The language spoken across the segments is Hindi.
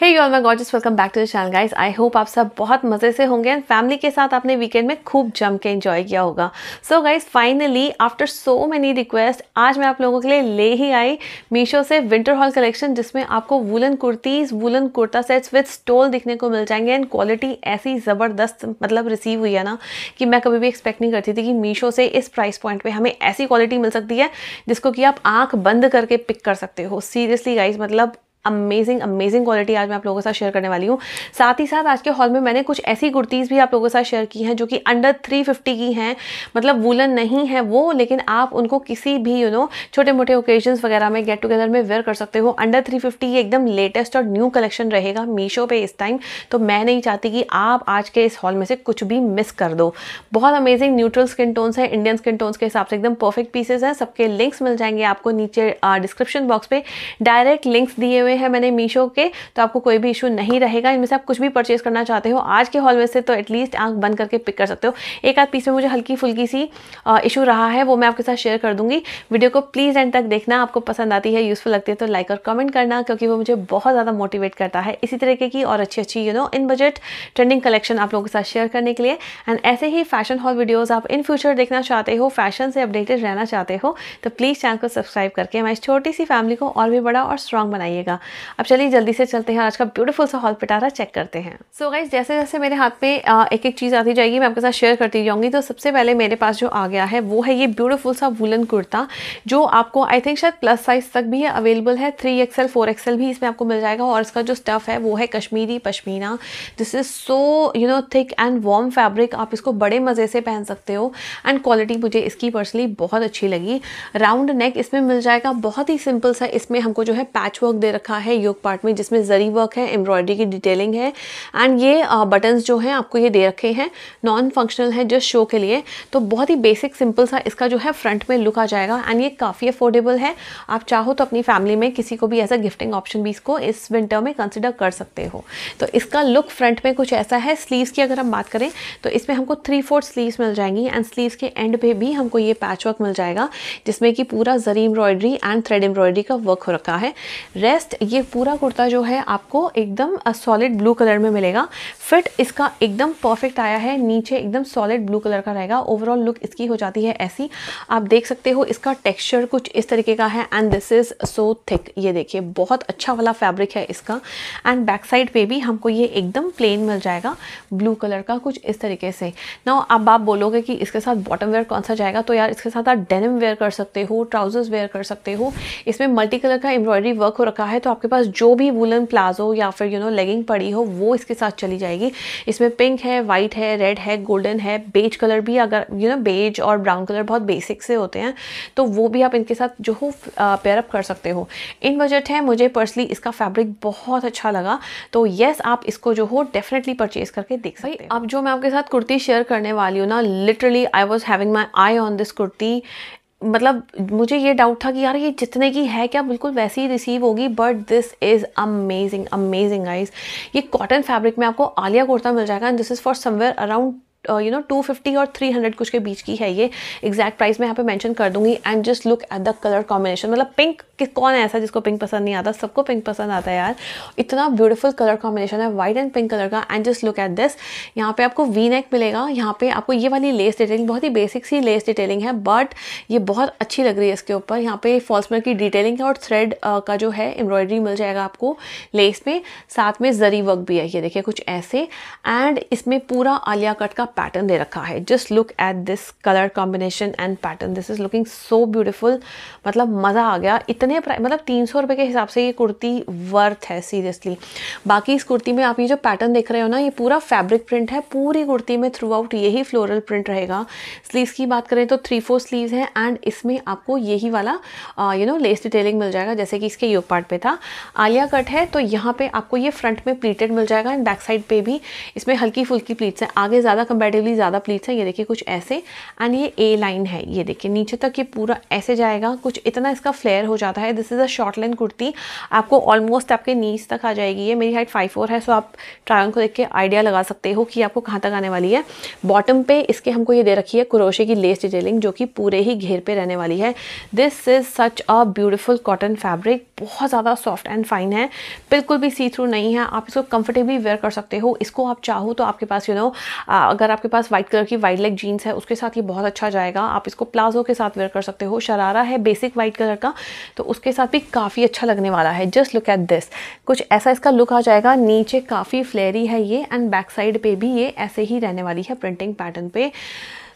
hey you all God just welcome back to the guys I hope आप सब बहुत मज़े से होंगे एंड फैमिली के साथ आपने वीकेंड में खूब जम के एंजॉय किया होगा so guys finally after so many request आज मैं आप लोगों के लिए ले ही आई मीशो से विंटर हॉल कलेक्शन जिसमें आपको woollen kurtis woollen kurta sets with stole दिखने को मिल जाएंगे एंड क्वालिटी ऐसी ज़बरदस्त मतलब रिसीव हुई है ना कि मैं कभी भी एक्सपेक्ट नहीं करती थी कि मीशो से इस प्राइस पॉइंट पर हमें ऐसी क्वालिटी मिल सकती है जिसको कि आप आँख बंद करके पिक कर सकते हो सीरियसली गाइज मतलब अमेजिंग अमेजिंग क्वालिटी आज मैं आप लोगों के साथ शेयर करने वाली हूँ साथ ही साथ आज के हॉल में मैंने कुछ ऐसी कुर्तीज़ भी आप लोगों के साथ शेयर की हैं जो कि अंडर 350 की हैं मतलब वूलन नहीं है वो लेकिन आप उनको किसी भी यू नो छोटे मोटे ओकेजन वगैरह में गेट टुगेदर में वेयर कर सकते हो अंडर थ्री ये एकदम लेटेस्ट और न्यू कलेक्शन रहेगा मीशो पे इस टाइम तो मैं नहीं चाहती कि आप आज के इस हॉल में से कुछ भी मिस कर दो बहुत अमेजिंग न्यूट्रल स्किन टोन्स हैं इंडियन स्किन टोन्स के हिसाब से एकदम परफेक्ट पीसेज हैं सबके लिंक्स मिल जाएंगे आपको नीचे डिस्क्रिप्शन बॉक्स पर डायरेक्ट लिंक्स दिए हुए हुए हैं मैंने मीशो के तो आपको कोई भी इशू नहीं रहेगा इनमें से आप कुछ भी परचेज करना चाहते हो आज के हॉल में से तो एटलीस्ट आंख बंद करके पिक कर सकते हो एक आध पीस में मुझे हल्की फुल्की सी इशू रहा है वो मैं आपके साथ शेयर कर दूंगी वीडियो को प्लीज़ एंड तक देखना आपको पसंद आती है यूज़फुल लगती है तो लाइक और कमेंट करना क्योंकि वो मुझे बहुत ज़्यादा मोटिवेट करता है इसी तरीके की और अच्छी अच्छी you know in budget trending collection आप लोगों के साथ शेयर करने के लिए एंड ऐसे ही फैशन हॉल वीडियोज़ आप इन फ्यूचर देखना चाहते हो फैशन से अपडेटेड रहना चाहते हो तो प्लीज़ चैनल को सब्सक्राइब करके हमारी छोटी सी फैमिली को और भी बड़ा और स्ट्रांग बनाइएगा अब चलिए जल्दी से चलते हैं आज का ब्यूटीफुल सा हॉल पिटारा चेक करते हैं सो so गाइज जैसे जैसे मेरे हाथ में एक एक चीज़ आती जाएगी मैं आपके साथ शेयर करती जाऊँगी तो सबसे पहले मेरे पास जो आ गया है वो है ये ब्यूटीफुल सा वुलन कुर्ता जो आपको आई थिंक शायद प्लस साइज़ तक भी अवेलेबल है थ्री एक्सएल फोर एक्सएल भी इसमें आपको मिल जाएगा और इसका जो स्टफ़ है वो है Kashmiri pashmina this is so you know thick and warm fabric आप इसको बड़े मज़े से पहन सकते हो एंड क्वालिटी मुझे इसकी पर्सनली बहुत अच्छी लगी राउंड नेक इसमें मिल जाएगा बहुत ही सिंपल सा इसमें हमको जो है पैच वर्क दे रखा रखा है योग पार्ट में जिसमें जरी वर्क है एम्ब्रॉयडरी की डिटेलिंग है एंड ये बटन्स जो हैं आपको ये दे रखे हैं नॉन फंक्शनल है जस्ट शो के लिए तो बहुत ही बेसिक सिंपल सा इसका जो है फ्रंट में लुक आ जाएगा एंड ये काफ़ी अफोर्डेबल है आप चाहो तो अपनी फैमिली में किसी को भी एज अ गिफ्टिंग ऑप्शन भी इसको इस विंटर में कंसिडर कर सकते हो तो इसका लुक फ्रंट में कुछ ऐसा है स्लीव्स की अगर हम बात करें तो इसमें हमको थ्री फोर्थ स्लीव्स मिल जाएंगी एंड स्लीव्स के एंड पे भी हमको ये पैच वर्क मिल जाएगा जिसमें कि पूरा zari embroidery and thread embroidery का वर्क हो रखा है रेस्ट ये पूरा कुर्ता जो है आपको एकदम सॉलिड ब्लू कलर में मिलेगा फिट इसका एकदम परफेक्ट आया है नीचे एकदम सॉलिड ब्लू कलर का रहेगा ओवरऑल लुक इसकी हो जाती है ऐसी आप देख सकते हो इसका टेक्सचर कुछ इस तरीके का है and this is so thick ये देखिए बहुत अच्छा वाला फैब्रिक है इसका एंड बैक साइड पे भी हमको ये एकदम प्लेन मिल जाएगा ब्लू कलर का कुछ इस तरीके से ना अब आप बोलोगे कि इसके साथ बॉटम वेयर कौन सा जाएगा तो यार इसके साथ आप डेनिम वेयर कर सकते हो ट्राउजर्स वेयर कर सकते हो इसमें मल्टी कलर का एम्ब्रॉयडरी वर्क हो रखा है तो आपके पास जो भी वुलन प्लाजो या फिर यू नो लेगिंग पड़ी हो वो इसके साथ चली जाएगी इसमें पिंक है वाइट है रेड है गोल्डन है बेज कलर भी अगर यू नो बेज और ब्राउन कलर बहुत बेसिक से होते हैं तो वो भी आप इनके साथ जो हो पेयरअप कर सकते हो इन बजट है मुझे पर्सनली इसका फैब्रिक बहुत अच्छा लगा तो येस आप इसको जो हो डेफिनेटली परचेज करके देख सकते अब जो मैं आपके साथ कुर्ती शेयर करने वाली हूँ ना literally I was having my eye on this kurti मतलब मुझे ये डाउट था कि यार ये जितने की है क्या बिल्कुल वैसी ही रिसीव होगी but this is amazing amazing eyes ये कॉटन फैब्रिक में आपको आलिया कुर्ता मिल जाएगा and this is for somewhere around you know 250 और 300 कुछ के बीच की है ये एग्जैक्ट प्राइस मैं यहाँ पे मेंशन कर दूंगी and just look at the colour combination मतलब पिंक कौन है ऐसा जिसको पिंक पसंद नहीं आता सबको पिंक पसंद आता है यार इतना ब्यूटीफुल कलर कॉम्बिनेशन है वाइट एंड पिंक कलर का and just look at this यहाँ पे आपको वी नेक मिलेगा यहाँ पे आपको ये वाली लेस डिटेलिंग बहुत ही बेसिक सी लेस डिटेलिंग है बट ये बहुत अच्छी लग रही है इसके ऊपर यहाँ पे फॉल्समर की डिटेलिंग है और थ्रेड uh, का जो है एम्ब्रॉयडरी मिल जाएगा आपको लेस में साथ में जरी वर्क भी है ये देखिए कुछ ऐसे एंड इसमें पूरा आलिया कट का पैटर्न दे रखा है just look at this colour combination and pattern this is looking so beautiful मतलब मज़ा आ गया इतने मतलब तीन सौ रुपये के हिसाब से ये कुर्ती वर्थ है सीरियसली बाकी इस कुर्ती में आप ये जो पैटर्न देख रहे हो ना ये पूरा फैब्रिक प्रिंट है पूरी कुर्ती में थ्रू आउट यही फ्लोरल प्रिंट रहेगा स्लीव्स की बात करें तो थ्री फोर स्लीव्स हैं एंड इसमें आपको यही वाला यू नो लेस डिटेलिंग मिल जाएगा जैसे कि इसके योग पार्ट पे था आलिया कट है तो यहाँ पे आपको ये फ्रंट में प्लीटेड मिल जाएगा एंड बैक साइड पे भी इसमें हल्की फुल्की प्लीट्स हैं आगे ज़्यादा कंपेटिवली ज़्यादा प्लीट्स हैं ये देखिए कुछ ऐसे एंड ये ए लाइन है ये देखिए नीचे तक ये पूरा ऐसे जाएगा कुछ इतना इसका फ्लेयर हो जाता है this is a short length kurti आपको ऑलमोस्ट आपके नीच तक आ जाएगी ये मेरी हाइट फाइव है सो आप ट्रायन को देख के आइडिया लगा सकते हो कि आपको कहाँ तक आने वाली है बॉटम पे इसके हमको ये दे रखी है क्रोशे की लेस डिटेलिंग जो कि पूरे ही घेर पर रहने वाली है this is such a beautiful cotton fabric बहुत ज़्यादा सॉफ्ट एंड फाइन है बिल्कुल भी सी थ्रू नहीं है आप इसको कंफर्टेबली वेयर कर सकते हो इसको आप चाहो तो आपके पास यू you नो know, अगर अगर आपके पास वाइट कलर की वाइड लेग जीन्स है उसके साथ ये बहुत अच्छा जाएगा आप इसको प्लाजो के साथ वेयर कर सकते हो शरारा है बेसिक वाइट कलर का तो उसके साथ भी काफ़ी अच्छा लगने वाला है जस्ट लुक एट दिस कुछ ऐसा इसका लुक आ जाएगा नीचे काफ़ी फ्लेरी है ये एंड बैक साइड पर भी ये ऐसे ही रहने वाली है प्रिंटिंग पैटर्न पर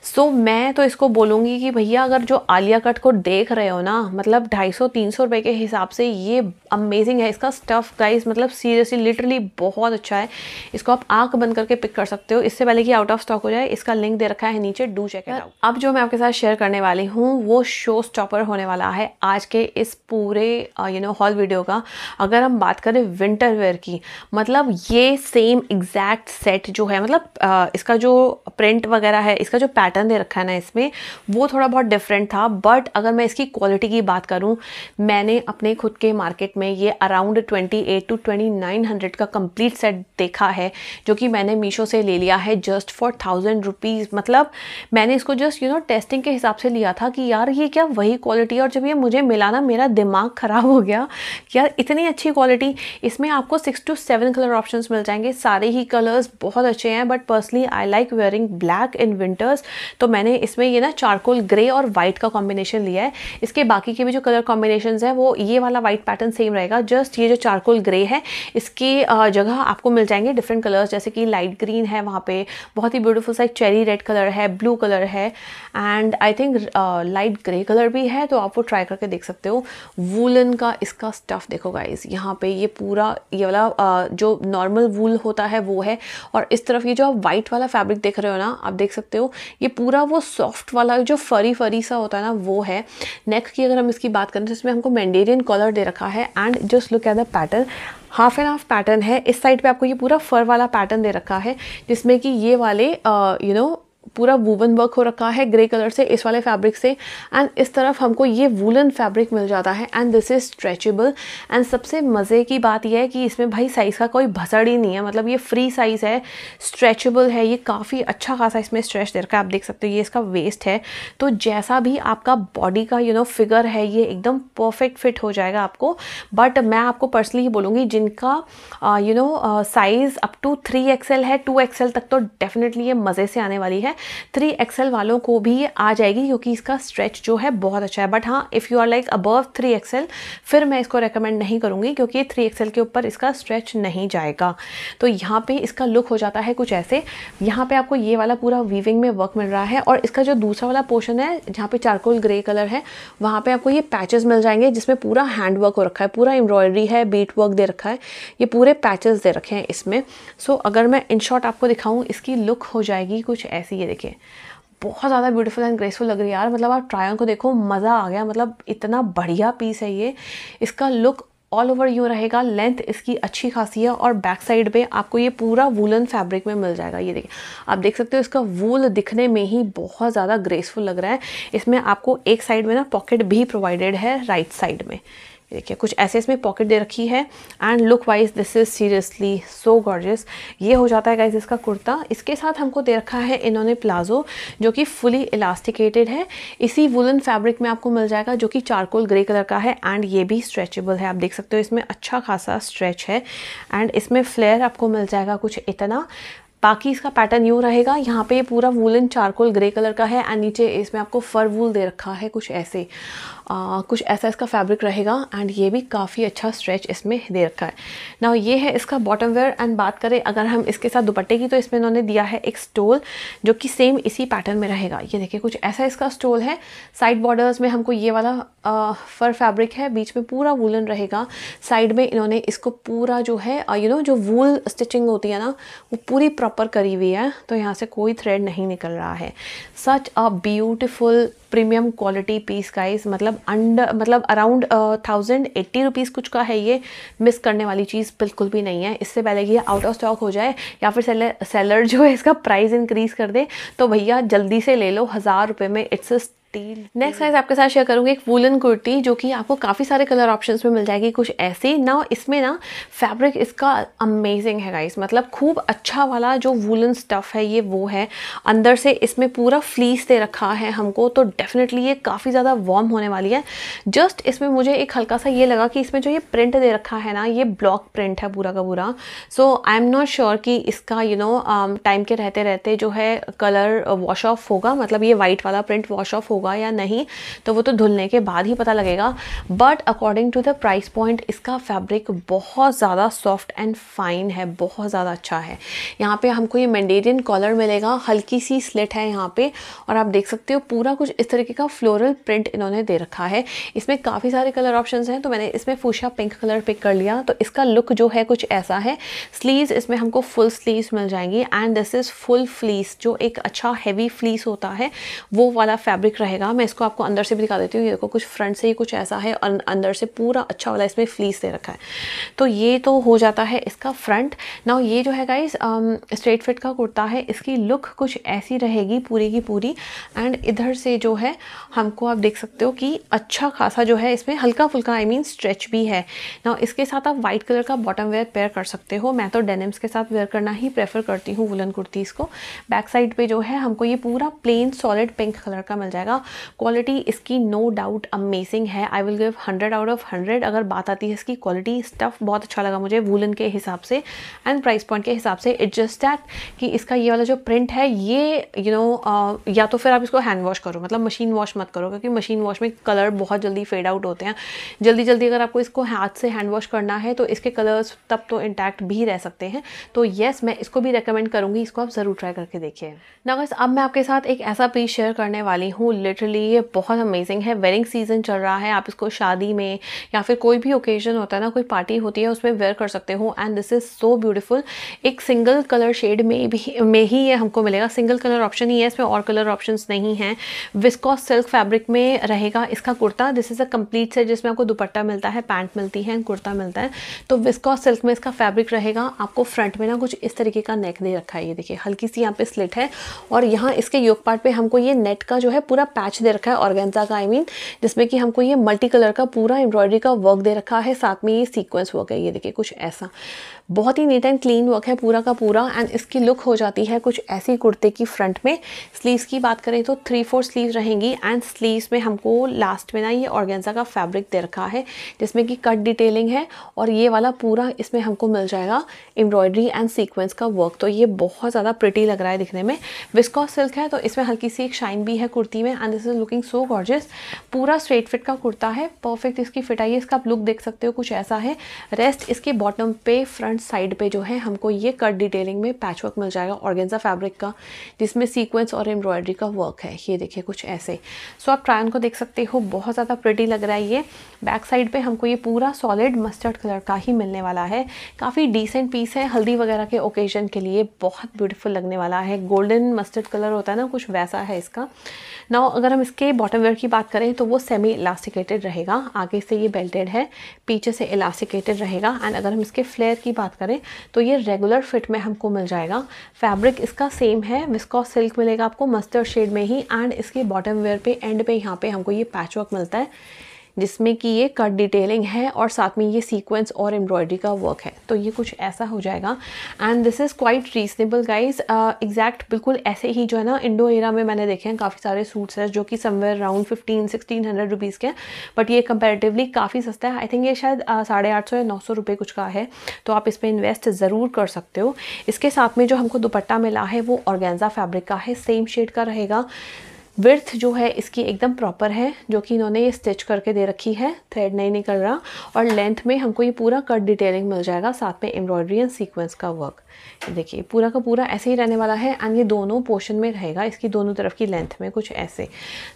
सो so, मैं तो इसको बोलूँगी कि भैया अगर जो आलिया कट को देख रहे हो ना मतलब ढाई सौ तीन सौ के हिसाब से ये अमेजिंग है इसका स्टफ़ गाइस मतलब सीरियसली लिटरली बहुत अच्छा है इसको आप आंख बंद करके पिक कर सकते हो इससे पहले कि आउट ऑफ स्टॉक हो जाए इसका लिंक दे रखा है नीचे डू चेक आउट अब जो मैं आपके साथ शेयर करने वाली हूँ वो शो स्टॉपर होने वाला है आज के इस पूरे यू नो हॉल वीडियो का अगर हम बात करें विंटर वेयर की मतलब ये सेम एग्जैक्ट सेट जो है मतलब uh, इसका जो प्रिंट वगैरह है इसका जो पैटर्न पैटर्न दे रखा है ना इसमें वो थोड़ा बहुत डिफरेंट था बट अगर मैं इसकी क्वालिटी की बात करूँ मैंने अपने खुद के मार्केट में ये around twenty eight to twenty nine hundred का कम्प्लीट सेट देखा है जो कि मैंने मीशो से ले लिया है जस्ट फॉर थाउजेंड रुपीज़ मतलब मैंने इसको जस्ट यू नो टेस्टिंग के हिसाब से लिया था कि यार ये क्या वही क्वालिटी है और जब ये मुझे मिला ना मेरा दिमाग ख़राब हो गया कि यार इतनी अच्छी क्वालिटी इसमें आपको six to seven colour option मिल जाएंगे सारे ही कलर्स बहुत अच्छे हैं but personally I like wearing black in winters तो मैंने इसमें ये ना चारकोल ग्रे और वाइट का कॉम्बिनेशन लिया है इसके बाकी के भी जो कलर कॉम्बिनेशन है वो ये वाला वाइट पैटर्न सेम रहेगा जस्ट ये जो चारकोल ग्रे है इसकी जगह आपको मिल जाएंगे डिफरेंट कलर्स जैसे कि लाइट ग्रीन है वहाँ पे बहुत ही ब्यूटीफुल सा एक चेरी रेड कलर है ब्लू कलर है and I think light grey colour भी है तो आप वो ट्राई करके देख सकते हो वूलन का इसका स्टफ़ देखो गाइज यहाँ पे ये पूरा ये वाला uh, जो नॉर्मल वूल होता है वो है और इस तरफ ये जो आप वाइट वाला फैब्रिक देख रहे हो ना आप देख सकते हो ये पूरा वो सॉफ्ट वाला जो फरी फरी सा होता है ना वो है नेक की अगर हम इसकी बात करें तो इसमें हमको मैंडेरियन कॉलर दे रखा है and just look at the pattern half and half pattern है इस साइड पे आपको ये पूरा फर वाला पैटर्न दे रखा है जिसमें कि ये वाले यू uh, नो पूरा वूवन वर्क हो रखा है ग्रे कलर से इस वाले फैब्रिक से एंड इस तरफ हमको ये वूलन फैब्रिक मिल जाता है and this is stretchable and सबसे मज़े की बात यह है कि इसमें भाई साइज़ का कोई भसड़ ही नहीं है मतलब ये फ्री साइज़ है स्ट्रेचेबल है ये काफ़ी अच्छा खासा इसमें स्ट्रेच दे रखा है आप देख सकते हो ये इसका वेस्ट है तो जैसा भी आपका बॉडी का यू नो फिगर है ये एकदम परफेक्ट फिट हो जाएगा आपको बट मैं आपको पर्सनली ही बोलूँगी जिनका you know size up to three XL है टू एक्सेल तक तो डेफिनेटली ये मज़े से आने वाली है थ्री एक्सएल वालों को भी ये आ जाएगी क्योंकि इसका स्ट्रेच जो है बहुत अच्छा है बट हाँ if you are like above three XL फिर मैं इसको रेकमेंड नहीं करूँगी क्योंकि ये थ्री एक्सेल के ऊपर इसका स्ट्रेच नहीं जाएगा तो यहाँ पर इसका लुक हो जाता है कुछ ऐसे यहाँ पर आपको ये वाला पूरा वीविंग में वर्क मिल रहा है और इसका जो दूसरा वाला पोर्शन है जहाँ पर चारकोल ग्रे कलर है वहाँ पर आपको ये पैचेज मिल जाएंगे जिसमें पूरा हैंड वर्क हो रखा है पूरा एम्ब्रॉयडरी है बीट वर्क दे रखा है ये पूरे पैचेस दे रखे हैं इसमें सो so, अगर मैं इन शॉर्ट आपको दिखाऊं इसकी लुक हो जाएगी कुछ ऐसी ये देखिए बहुत ज़्यादा ब्यूटीफुल एंड ग्रेसफुल लग रही है यार मतलब आप ट्रायन को देखो मज़ा आ गया मतलब इतना बढ़िया पीस है ये इसका लुक ऑल ओवर यू रहेगा लेंथ इसकी अच्छी खासी है और बैक साइड पे आपको ये पूरा वूलन फैब्रिक में मिल जाएगा ये देखिए आप देख सकते हो इसका वूल दिखने में ही बहुत ज़्यादा ग्रेसफुल लग रहा है इसमें आपको एक साइड में ना पॉकेट भी प्रोवाइडेड है राइट साइड में देखिए कुछ ऐसे इसमें पॉकेट दे रखी है and look wise this is seriously so gorgeous ये हो जाता है गाइज इसका कुर्ता इसके साथ हमको दे रखा है इन्होंने प्लाजो जो कि फुली इलास्टिकेटेड है इसी वुलन फैब्रिक में आपको मिल जाएगा जो कि चारकोल ग्रे कलर का है एंड ये भी स्ट्रेचेबल है आप देख सकते हो इसमें अच्छा खासा स्ट्रेच है एंड इसमें फ्लेयर आपको मिल जाएगा कुछ इतना बाकी इसका पैटर्न यूँ रहेगा यहाँ पे पूरा वूलन चारकोल ग्रे कलर का है एंड नीचे इसमें आपको फर वूल दे रखा है कुछ ऐसे आ, कुछ ऐसा इसका फैब्रिक रहेगा एंड ये भी काफ़ी अच्छा स्ट्रेच इसमें दे रखा है ना ये है इसका बॉटम वेयर एंड बात करें अगर हम इसके साथ दुपट्टे की तो इसमें इन्होंने दिया है एक स्टोल जो कि सेम इसी पैटर्न में रहेगा ये देखिए कुछ ऐसा इसका स्टोल है साइड बॉर्डर्स में हमको ये वाला आ, फर फैब्रिक है बीच में पूरा वूलन रहेगा साइड में इन्होंने इसको पूरा जो है यू नो जो वूल स्टिचिंग होती है ना वो पूरी प्रॉपर करी हुई है तो यहाँ से कोई थ्रेड नहीं निकल रहा है such a beautiful premium quality piece इस मतलब अंडर मतलब अराउंड थाउजेंड एट्टी रुपीज़ कुछ का है ये मिस करने वाली चीज़ बिल्कुल भी नहीं है इससे पहले कि ये आउट ऑफ स्टॉक हो जाए या फिर सेलर सेलर जो है इसका प्राइस इंक्रीज़ कर दे तो भैया जल्दी से ले लो हज़ार रुपये में इट्स कुर्ती नेक्स्ट साइज आपके साथ शेयर करूंगी एक वूलन कुर्ती जो कि आपको काफ़ी सारे कलर ऑप्शंस में मिल जाएगी कुछ ऐसी ना इसमें ना फैब्रिक इसका अमेजिंग है गाइस मतलब खूब अच्छा वाला जो वूलन स्टफ़ है ये वो है अंदर से इसमें पूरा फ्लीस दे रखा है हमको तो डेफिनेटली ये काफ़ी ज़्यादा वार्म होने वाली है जस्ट इसमें मुझे एक हल्का सा ये लगा कि इसमें जो ये प्रिंट दे रखा है ना ये ब्लॉक प्रिंट है पूरा का पूरा so I am not sure कि इसका यू नो टाइम के रहते रहते जो है कलर वॉश ऑफ होगा मतलब ये वाइट वाला प्रिंट वॉश ऑफ होगा होगा या नहीं तो वो तो धुलने के बाद ही पता लगेगा but according to the price point इसका फैब्रिक बहुत ज़्यादा सॉफ्ट एंड फाइन है बहुत ज़्यादा अच्छा है यहाँ पे हमको ये मैंडेरियन कॉलर मिलेगा हल्की सी स्लिट है यहाँ पे और आप देख सकते हो पूरा कुछ इस तरीके का फ्लोरल प्रिंट इन्होंने दे रखा है इसमें काफ़ी सारे कलर ऑप्शन हैं तो मैंने इसमें फूशा पिंक कलर पिक कर लिया तो इसका लुक जो है कुछ ऐसा है स्लीव इसमें हमको फुल स्लीव मिल जाएंगी and this is full fleece जो एक अच्छा हैवी फ्लीस होता है वो वाला फैब्रिक रहेगा रहेगा मैं इसको आपको अंदर से भी दिखा देती हूँ ये देखो कुछ फ्रंट से ही कुछ ऐसा है और अंदर से पूरा अच्छा वाला इसमें फ्लीस दे रखा है तो ये तो हो जाता है इसका फ्रंट ना ये जो है गाइज स्ट्रेट फिट का कुर्ता है इसकी लुक कुछ ऐसी रहेगी पूरी की पूरी एंड इधर से जो है हमको आप देख सकते हो कि अच्छा खासा जो है इसमें हल्का फुल्का आई मीन स्ट्रेच भी है ना इसके साथ आप वाइट कलर का बॉटम वेयर पेयर कर सकते हो मैं तो डेनिम्स के साथ वेयर करना ही प्रेफर करती हूँ वुलन कुर्तीज़ को बैक साइड पे जो है हमको ये पूरा प्लेन सॉलिड पिंक कलर का मिल जाएगा क्वालिटी इसकी नो डाउट अमेजिंग है I will give hundred out of hundred अगर बात आती है इसकी क्वालिटी स्टफ़ बहुत अच्छा लगा मुझे वूलन के हिसाब से एंड प्राइस पॉइंट के हिसाब से इट जस्ट दैट कि इसका ये वाला जो प्रिंट है ये you you know know, uh, या तो फिर आप इसको हैंड वॉश करो मतलब मशीन वॉश मत करो क्योंकि मशीन वॉश में कलर बहुत जल्दी फेड आउट होते हैं जल्दी जल्दी अगर आपको इसको हाथ से हैंड वॉश करना है तो इसके कलर्स तब तो इंटैक्ट भी रह सकते हैं तो येस मैं इसको भी रिकमेंड करूँगी इसको आप ज़रूर ट्राई करके देखिए ना अब मैं आपके साथ एक ऐसा पीस शेयर करने वाली हूँ लिटरली ये बहुत अमेजिंग है वेडिंग सीज़न चल रहा है आप इसको शादी में या फिर कोई भी ओकेजन होता है ना कोई पार्टी होती है उसमें वेयर कर सकते हो and this is so beautiful एक सिंगल कलर शेड में भी में ही ये हमको मिलेगा सिंगल कलर ऑप्शन ही है इसमें और कलर ऑप्शन नहीं हैं विस्कॉस सिल्क फैब्रिक में रहेगा इसका kurta this is a complete set जिसमें आपको दुपट्टा मिलता है पैंट मिलती है कुर्ता मिलता है तो विस्कॉस सिल्क में इसका फैब्रिक रहेगा आपको फ्रंट में ना कुछ इस तरीके का नेक दे रखा है ये देखिए हल्की सी यहाँ पे स्लिट है और यहाँ इसके योग पार्ट पे हमको ये नेट का जो है पूरा पैच दे रखा है ऑर्गेंजा का आई मीन जिसमें कि हमको ये मल्टी कलर का पूरा एम्ब्रॉयडरी का वर्क दे रखा है साथ में ये सीक्वेंस वर्क है ये देखिए कुछ ऐसा बहुत ही नीट एंड क्लीन वर्क है पूरा का पूरा एंड इसकी लुक हो जाती है कुछ ऐसी कुर्ते की फ्रंट में स्लीव्स की बात करें तो थ्री फोर स्लीव रहेंगी एंड स्लीव्स में हमको लास्ट में ना ये ऑर्गेंजा का फैब्रिक दे रखा है जिसमें कि कट डिटेलिंग है और ये वाला पूरा इसमें हमको मिल जाएगा एम्ब्रॉयडरी एंड सीक्वेंस का वर्क तो ये बहुत ज़्यादा प्रिटी लग रहा है दिखने में विस्कॉस सिल्क है तो इसमें हल्की सी एक शाइन भी है कुर्ती में and this is looking so gorgeous पूरा स्ट्रेट फिट का कुर्ता है परफेक्ट इसकी फिट आई है इसका आप लुक देख सकते हो कुछ ऐसा है रेस्ट इसके बॉटम पे फ्रंट साइड पे जो है हमको ये कट डिटेलिंग में पैच वर्क मिल जाएगा ऑर्गेंजा फैब्रिक का जिसमें सीक्वेंस और एम्ब्रॉयडरी का वर्क है ये देखिए कुछ ऐसे सो so, आप ट्रायन को देख सकते हो बहुत ज़्यादा प्रिटी लग रहा है ये बैक साइड पर हमको ये पूरा सॉलिड मस्टर्ड कलर का ही मिलने वाला है काफ़ी डिसेंट पीस है हल्दी वगैरह के ओकेजन के लिए बहुत ब्यूटीफुल लगने वाला है गोल्डन मस्टर्ड कलर होता है ना कुछ वैसा है इसका नाउ अगर हम इसके बॉटम वेयर की बात करें तो वो सेमी इलास्टिकेटेड रहेगा आगे से ये बेल्टेड है पीछे से इलास्टिकेटेड रहेगा एंड अगर हम इसके फ्लेयर की बात करें तो ये रेगुलर फिट में हमको मिल जाएगा फैब्रिक इसका सेम है विस्कॉस सिल्क मिलेगा आपको मस्टर्ड शेड में ही एंड इसके बॉटम वेयर पे एंड पे यहाँ पे हमको ये पैचवर्क मिलता है जिसमें कि ये कट डिटेलिंग है और साथ में ये सीक्वेंस और एम्ब्रॉयडरी का वर्क है तो ये कुछ ऐसा हो जाएगा and this is quite reasonable guys exact बिल्कुल ऐसे ही जो है ना इंडो एरा में मैंने देखे हैं काफ़ी सारे सूट्स हैं जो कि somewhere around fifteen sixteen hundred rupees के बट ये कंपेरेटिवली काफ़ी सस्ता है आई थिंक ये शायद uh, साढ़े आठ सौ या नौ सौ रुपये कुछ का है तो आप इस पर इन्वेस्ट ज़रूर कर सकते हो इसके साथ में जो हमको दुपट्टा मिला है वो ऑर्गेंजा फैब्रिक का है सेम शेड का रहेगा विर्थ जो है इसकी एकदम प्रॉपर है जो कि इन्होंने ये स्टिच करके दे रखी है थ्रेड नहीं निकल रहा और लेंथ में हमको ये पूरा कट डिटेलिंग मिल जाएगा साथ में एम्ब्रॉयडरी एंड सीक्वेंस का वर्क देखिए पूरा का पूरा ऐसे ही रहने वाला है एंड ये दोनों पोर्शन में रहेगा इसकी दोनों तरफ की लेंथ में कुछ ऐसे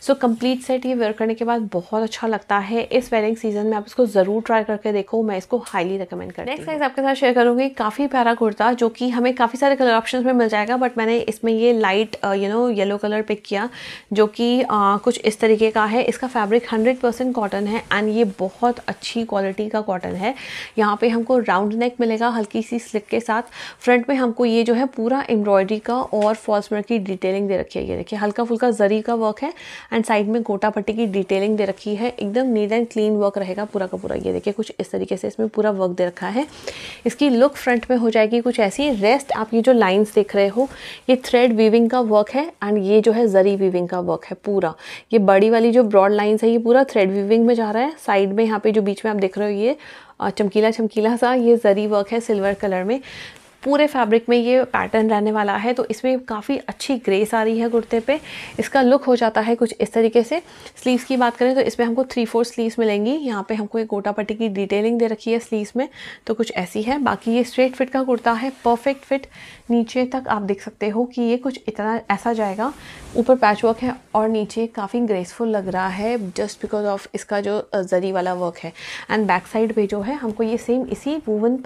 सो कंप्लीट सेट ये वेयर करने के बाद बहुत अच्छा लगता है इस वेडिंग सीजन में आप इसको ज़रूर ट्राई करके देखो मैं इसको हाईली रिकमेंड करती नेक्स्ट साइज आपके साथ शेयर करूँगी काफ़ी प्यारा कुर्ता जो कि हमें काफ़ी सारे कलर ऑप्शन में मिल जाएगा बट मैंने इसमें ये light you know yellow colour pick किया जो कि uh, कुछ इस तरीके का है इसका फैब्रिक हंड्रेड कॉटन है एंड ये बहुत अच्छी क्वालिटी का कॉटन है यहाँ पे हमको राउंड नेक मिलेगा हल्की सी स्लिक के साथ फ्रंट में हमको ये जो है पूरा एम्ब्रॉयडरी का और फॉल्स की डिटेलिंग दे रखी है ये देखिए हल्का फुल्का जरी का वर्क है एंड साइड में गोटा पट्टी की डिटेलिंग दे रखी है एकदम नीट एंड क्लीन वर्क रहेगा पूरा का पूरा ये देखिए कुछ इस तरीके से इसमें पूरा वर्क दे रखा है इसकी लुक फ्रंट में हो जाएगी कुछ ऐसी रेस्ट आप ये जो लाइन्स देख रहे हो ये थ्रेड वीविंग का वर्क है एंड ये जो है जरी वीविंग का वर्क है पूरा ये बड़ी वाली जो ब्रॉड लाइन्स है ये पूरा थ्रेड वीविंग में जा रहा है साइड में यहाँ पे जो बीच में आप देख रहे हो ये चमकीला चमकीला सा ये जरी वर्क है सिल्वर कलर में पूरे फैब्रिक में ये पैटर्न रहने वाला है तो इसमें काफ़ी अच्छी ग्रेस आ रही है कुर्ते पे इसका लुक हो जाता है कुछ इस तरीके से स्लीव्स की बात करें तो इसमें हमको थ्री फोर स्लीव्स मिलेंगी यहाँ पे हमको एक गोटा पट्टी की डिटेलिंग दे रखी है स्लीव्स में तो कुछ ऐसी है बाकी ये स्ट्रेट फिट का कुर्ता है परफेक्ट फिट नीचे तक आप देख सकते हो कि ये कुछ इतना ऐसा जाएगा ऊपर पैच वर्क है और नीचे काफ़ी ग्रेसफुल लग रहा है जस्ट बिकॉज ऑफ इसका जो जरी वाला वर्क है एंड बैक साइड पर जो है हमको ये सेम इसी woven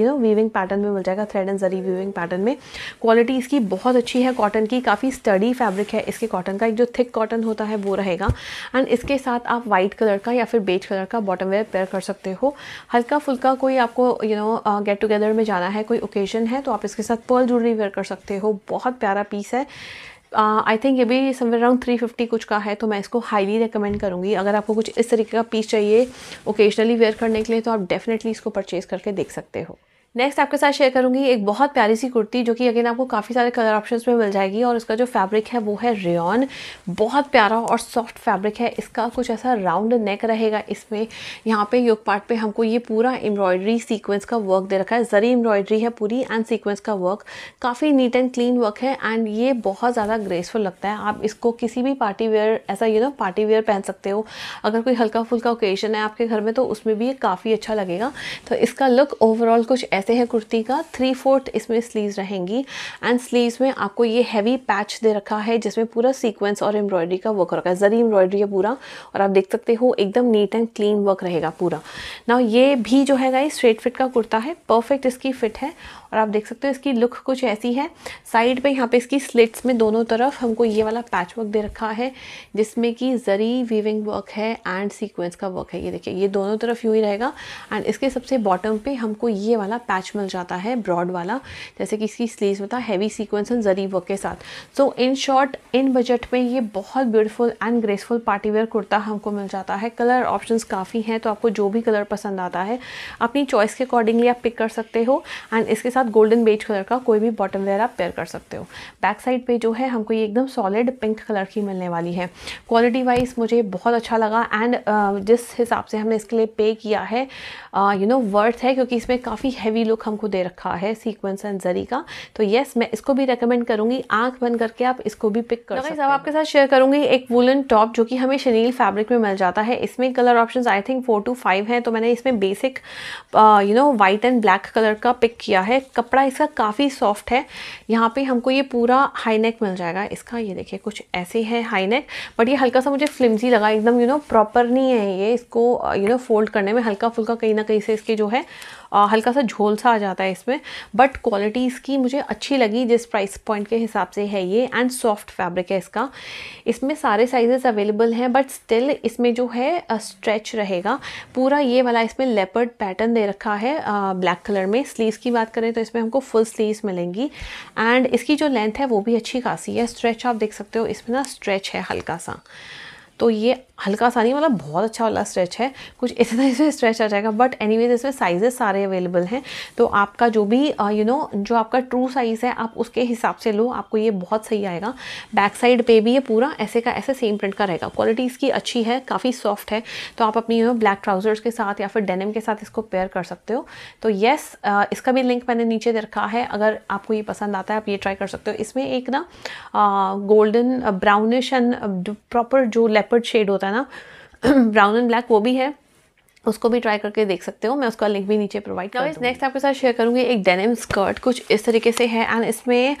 you know weaving pattern में मिल जाएगा thread and zari weaving pattern में क्वालिटी इसकी बहुत अच्छी है कॉटन की काफ़ी स्टडी फैब्रिक है इसके कॉटन का एक जो थिक कॉटन होता है वो रहेगा एंड इसके साथ आप वाइट कलर का या फिर बेच कलर का बॉटम वेयर पेयर कर सकते हो हल्का फुल्का कोई आपको यू नो गेट टुगेदर में जाना है कोई ओकेजन है तो आप इसके साथ पर्ल ज्वेलरी वेयर कर सकते हो बहुत प्यारा पीस है आई uh, थिंक ये भी समवेयर अराउंड 350 कुछ का है तो मैं इसको हाईली रिकमेंड करूँगी अगर आपको कुछ इस तरीके का पीस चाहिए ओकेजनली वेयर करने के लिए तो आप डेफिनेटली इसको परचेज़ करके देख सकते हो नेक्स्ट आपके साथ शेयर करूंगी एक बहुत प्यारी सी कुर्ती जो कि अगेन आपको काफ़ी सारे कलर ऑप्शंस में मिल जाएगी और इसका जो फैब्रिक है वो है रेन बहुत प्यारा और सॉफ्ट फैब्रिक है इसका कुछ ऐसा राउंड नेक रहेगा इसमें यहाँ पे योग पार्ट पे हमको ये पूरा एम्ब्रॉयडरी सीक्वेंस का वर्क दे रखा है जरी एम्ब्रॉयडरी है पूरी एंड सीक्वेंस का वर्क काफ़ी नीट एंड क्लीन वर्क है एंड ये बहुत ज़्यादा ग्रेसफुल लगता है आप इसको किसी भी पार्टी वेयर ऐसा यू नो पार्टी वेयर पहन सकते हो अगर कोई हल्का फुल्का ओकेजन है आपके घर में तो उसमें भी ये काफ़ी अच्छा लगेगा तो इसका लुक ओवरऑल कुछ ऐसे है कुर्ती का थ्री फोर्थ इसमें स्लीव्स रहेंगी एंड स्लीव्स में आपको ये हैवी पैच दे रखा है जिसमें पूरा सीक्वेंस और एम्ब्रॉयडरी का वर्क रखा है जरी एम्ब्रॉयडरी है पूरा और आप देख सकते हो एकदम नीट एंड क्लीन वर्क रहेगा पूरा ना ये भी जो है गाई स्ट्रेट फिट का कुर्ता है परफेक्ट इसकी फिट है और आप देख सकते हो इसकी लुक कुछ ऐसी है साइड पे यहाँ पे इसकी स्लिट्स में दोनों तरफ हमको ये वाला पैच वर्क दे रखा है जिसमें कि जरी वीविंग वर्क है एंड सीक्वेंस का वर्क है ये देखिए ये दोनों तरफ यूँ ही रहेगा एंड इसके सबसे बॉटम पे हमको ये वाला पैच मिल जाता है ब्रॉड वाला जैसे कि इसकी स्लीव होता है heavy sequence and zari work के साथ सो इन शॉर्ट इन बजट में ये बहुत beautiful and graceful party wear kurta हमको मिल जाता है कलर ऑप्शन काफ़ी हैं तो आपको जो भी कलर पसंद आता है अपनी चॉइस के अकॉर्डिंगली आप पिक कर सकते हो एंड इसके साथ साथ गोल्डन बेज कलर का कोई भी बॉटम वेयर आप पेयर कर सकते हो बैक साइड पे जो है हमको ये एकदम सॉलिड पिंक कलर की मिलने वाली है क्वालिटी वाइज मुझे बहुत अच्छा लगा एंड uh, जिस हिसाब से हमने इसके लिए पे किया है यू नो वर्थ है क्योंकि इसमें काफ़ी हैवी लुक हमको दे रखा है सीक्वेंस एंड जरी का तो येस yes, मैं इसको भी रिकमेंड करूँगी आँख बंद करके आप इसको भी पिक कर सकते अब आपके साथ शेयर करूँगी एक वुलन टॉप जो कि हमें शनील फैब्रिक में मिल जाता है इसमें colour option I think four two five हैं तो मैंने इसमें basic you know white and black colour का पिक किया है कपड़ा इसका काफ़ी सॉफ्ट है यहाँ पे हमको ये पूरा हाई नेक मिल जाएगा इसका ये देखिए कुछ ऐसे है हाई नेक बट ये हल्का सा मुझे फ्लिमजी लगा एकदम यू नो प्रॉपर नहीं है ये इसको यू नो फोल्ड करने में हल्का फुल्का कहीं ना कहीं से इसके जो है हल्का सा झोल सा आ जाता है इसमें बट क्वालिटी इसकी मुझे अच्छी लगी जिस प्राइस पॉइंट के हिसाब से है ये एंड सॉफ्ट फैब्रिक है इसका इसमें सारे साइजेस अवेलेबल हैं बट स्टिल इसमें जो है स्ट्रेच रहेगा पूरा ये वाला इसमें लेपर्ड पैटर्न दे रखा है ब्लैक कलर में स्लीव्स की बात करें तो इसमें हमको फुल स्लीव्स मिलेंगी एंड इसकी जो लेंथ है वो भी अच्छी खासी है स्ट्रेच आप देख सकते हो इसमें ना स्ट्रेच है हल्का सा तो ये हल्का सा नहीं मतलब बहुत अच्छा वाला स्ट्रेच है कुछ इतना इसमें स्ट्रेच आ जाएगा बट एनी इसमें साइजेस सारे अवेलेबल हैं तो आपका जो भी यू नो जो आपका ट्रू साइज़ है आप उसके हिसाब से लो आपको ये बहुत सही आएगा बैक साइड पे भी ये पूरा ऐसे का ऐसे सेम प्रिंट का रहेगा क्वालिटी इसकी अच्छी है काफ़ी सॉफ्ट है तो आप अपनी यू नो ब्लैक ट्राउजर्स के साथ या फिर डेनिम के साथ इसको पेयर कर सकते हो तो येस इसका भी लिंक मैंने नीचे दे रखा है अगर आपको ये पसंद आता है आप ये ट्राई कर सकते हो इसमें एक ना गोल्डन ब्राउनिश एंड प्रॉपर जो लेप लेपर्ड शेड होता है ना ब्राउन एंड ब्लैक वो भी है उसको भी ट्राई करके देख सकते हो मैं उसका लिंक भी नीचे प्रोवाइड कर नेक्स्ट आपके साथ शेयर करूँगी एक डेनिम स्कर्ट कुछ इस तरीके से है एंड इसमें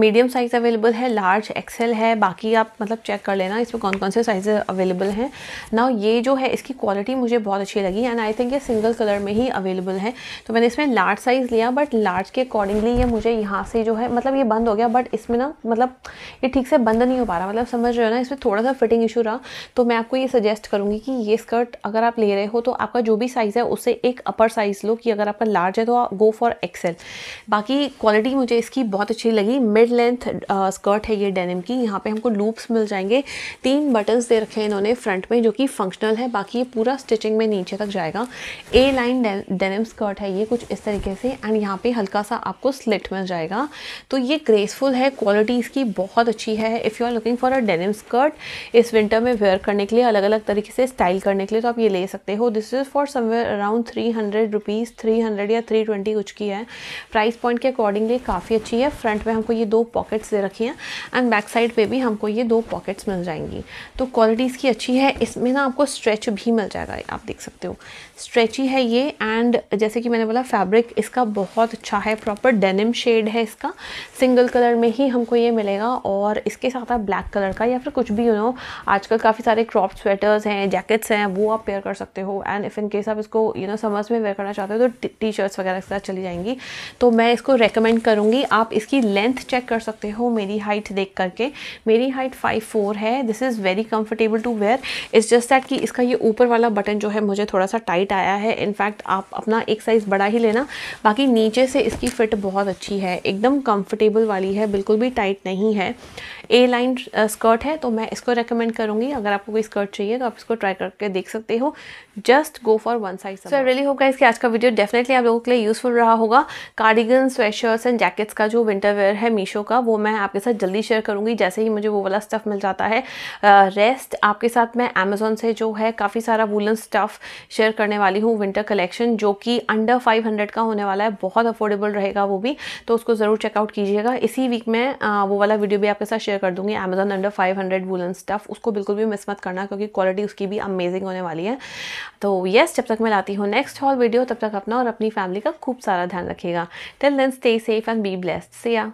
मीडियम साइज़ अवेलेबल है लार्ज एक्सेल है बाकी आप मतलब चेक कर लेना इसमें कौन कौन से साइज़ अवेलेबल हैं ना ये जो है इसकी क्वालिटी मुझे बहुत अच्छी लगी एंड आई थिंक ये सिंगल कलर में ही अवेलेबल है तो मैंने इसमें लार्ज साइज़ लिया बट लार्ज के अकॉर्डिंगली ये मुझे यहाँ से जो है मतलब ये बंद हो गया बट इसमें ना मतलब ये ठीक से बंद नहीं हो पा रहा मतलब समझ रहे हो ना इसमें थोड़ा सा फिटिंग इशू रहा तो मैं आपको ये सजेस्ट करूँगी कि ये स्कर्ट अगर आप ले रहे हो तो आपका जो भी साइज़ है उससे एक अपर साइज़ लो कि अगर आपका लार्ज है तो गो फॉर एक्सेल बाकी क्वालिटी मुझे इसकी बहुत अच्छी लगी मिड लेंथ स्कर्ट है ये डेनिम की यहाँ पे हमको लूप्स मिल जाएंगे तीन बटन्स दे रखे हैं इन्होंने फ्रंट में जो कि फंक्शनल है बाकी ये पूरा स्टिचिंग में नीचे तक जाएगा ए लाइन डेनिम स्कर्ट है ये कुछ इस तरीके से एंड यहाँ पर हल्का सा आपको स्लिट मिल जाएगा तो ये ग्रेसफुल है क्वालिटी इसकी बहुत अच्छी है if you are looking for a denim skirt इस विंटर में वेयर करने के लिए अलग अलग तरीके से स्टाइल करने के लिए तो आप ये ले सकते सकते हो this is for somewhere around three hundred rupees three hundred या थ्री ट्वेंटी कुछ की है प्राइस पॉइंट के अकॉर्डिंगली काफ़ी अच्छी है फ्रंट में हमको ये दो पॉकेट्स दे रखी हैं एंड बैक साइड पे भी हमको ये दो पॉकेट्स मिल जाएंगी तो क्वालिटी इसकी अच्छी है इसमें ना आपको स्ट्रेच भी मिल जाएगा आप देख सकते हो स्ट्रेची है ये एंड जैसे कि मैंने बोला फैब्रिक इसका बहुत अच्छा है प्रॉपर डेनिम शेड है इसका सिंगल कलर में ही हमको ये मिलेगा और इसके साथ आप ब्लैक कलर का या फिर कुछ भी यू नो आजकल काफ़ी सारे क्रॉप स्वेटर्स हैं जैकेट्स हैं वो आप पेयर कर सकते हो एंड इफ़ इन केस आप इसको यू नो समर्स में वेयर करना चाहते हो तो टी शर्ट्स वगैरह के साथ चली जाएंगी तो मैं इसको रेकमेंड करूँगी आप इसकी लेंथ चेक कर सकते हो मेरी हाइट देख करके मेरी हाइट फाइव फोर है this is very comfortable to wear it's just that कि इसका ये ऊपर वाला बटन जो है मुझे थोड़ा सा टाइट फिट आया है इनफैक्ट आप अपना एक साइज़ बड़ा ही लेना बाकी नीचे से इसकी फ़िट बहुत अच्छी है एकदम कंफर्टेबल वाली है बिल्कुल भी टाइट नहीं है ए लाइन स्कर्ट है तो मैं इसको रेकमेंड करूँगी अगर आपको कोई स्कर्ट चाहिए तो आप इसको ट्राई करके देख सकते हो just go for one size so really hope guys कि आज का वीडियो डेफिनेटली आप लोगों के लिए यूजफुल रहा होगा कार्डिगन स्वेटशर्ट्स एंड जैकेट्स का जो विंटर वेयर है मीशो का वो मैं आपके साथ जल्दी शेयर करूँगी जैसे ही मुझे वो वाला स्टफ़ मिल जाता है रेस्ट uh, आपके साथ मैं अमेजोन से जो है काफ़ी सारा वुलन स्टफ़ शेयर करने वाली हूँ विंटर कलेक्शन जो कि अंडर हंड्रेड का होने वाला है बहुत अफोर्डेबल रहेगा वो भी तो उसको ज़रूर चेकआउट कीजिएगा इसी वीक में uh, वो वाला वीडियो भी आपके साथ शेयर कर दूंगी Amazon under five hundred woollen stuff उसको बिल्कुल भी मिस मत करना क्योंकि क्वालिटी उसकी भी अमेजिंग होने वाली है तो येस जब तक मैं लाती हूँ नेक्स्ट हॉल वीडियो तब तक अपना और अपनी फैमिली का खूब सारा ध्यान रखेगा till then stay safe and be blessed से या